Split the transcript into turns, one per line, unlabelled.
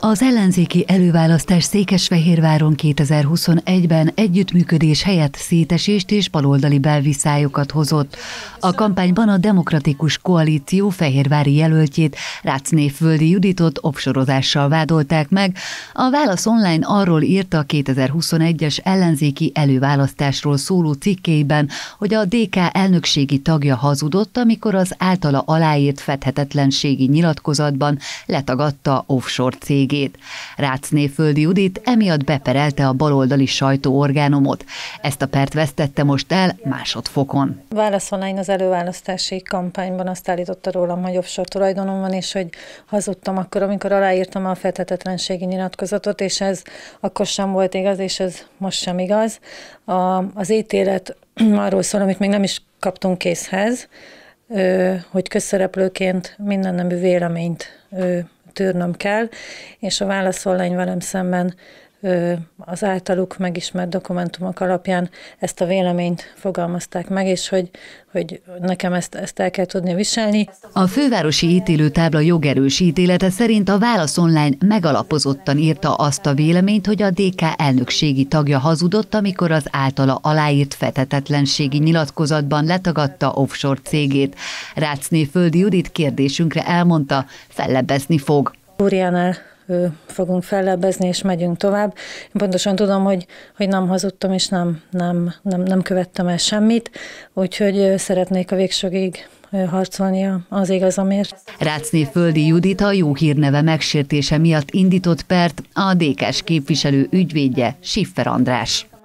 Az ellenzéki előválasztás Székesfehérváron 2021-ben együttműködés helyett szétesést és baloldali belviszályokat hozott. A kampányban a Demokratikus Koalíció fehérvári jelöltjét, Rácnéföldi Juditot obsorozással vádolták meg. A Válasz Online arról írta a 2021-es ellenzéki előválasztásról szóló cikkeiben, hogy a DK elnökségi tagja hazudott, amikor az általa aláírt fedhetetlenségi nyilatkozatban letagadta offshore cég végét. Rácnéföldi Judit emiatt beperelte a baloldali sajtóorgánumot. Ezt a pert vesztette most el másodfokon.
Válasz az előválasztási kampányban azt állította rólam, hogy offshore tulajdonom van, és hogy hazudtam akkor, amikor aláírtam a feltetetlenségi nyilatkozatot, és ez akkor sem volt igaz, és ez most sem igaz. A, az ítélet arról szól, amit még nem is kaptunk készhez, hogy közszereplőként minden nemű véleményt tűrnöm kell, és a válaszolány velem szemben az általuk megismert dokumentumok alapján ezt a véleményt fogalmazták meg, és hogy, hogy nekem ezt, ezt
el kell tudni viselni. A fővárosi ítélőtábla jogerős ítélete szerint a Válasz Online megalapozottan írta azt a véleményt, hogy a DK elnökségi tagja hazudott, amikor az általa aláírt fetetetlenségi nyilatkozatban letagadta offshore cégét. Rácné Földi Judit kérdésünkre elmondta, fellebbezni fog. Úriánál
fogunk fellebezni, és megyünk tovább. Én pontosan tudom, hogy, hogy nem hazudtam, és nem, nem, nem, nem követtem el semmit, úgyhogy szeretnék a végsőgig harcolnia az igazamért.
Rácné Földi Judit a jó hírneve megsértése miatt indított pert a DK-s képviselő ügyvédje Siffer András.